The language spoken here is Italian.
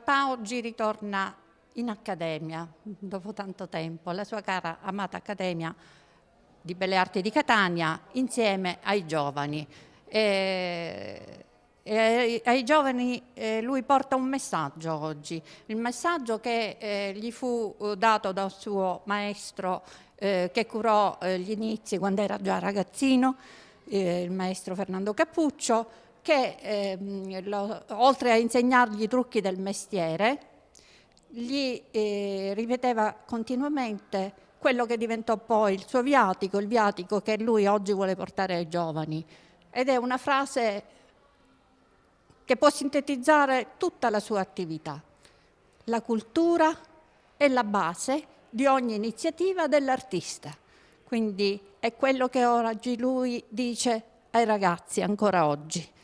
Papà oggi ritorna in accademia dopo tanto tempo, la sua cara amata accademia di Belle Arti di Catania insieme ai giovani. E, e ai, giovani eh, lui porta un messaggio oggi, il messaggio che eh, gli fu eh, dato dal suo maestro eh, che curò eh, gli inizi quando era già ragazzino, eh, il maestro Fernando Cappuccio, che eh, lo, oltre a insegnargli i trucchi del mestiere, gli eh, ripeteva continuamente quello che diventò poi il suo viatico, il viatico che lui oggi vuole portare ai giovani. Ed è una frase che può sintetizzare tutta la sua attività. La cultura è la base di ogni iniziativa dell'artista. Quindi è quello che oggi lui dice ai ragazzi ancora oggi.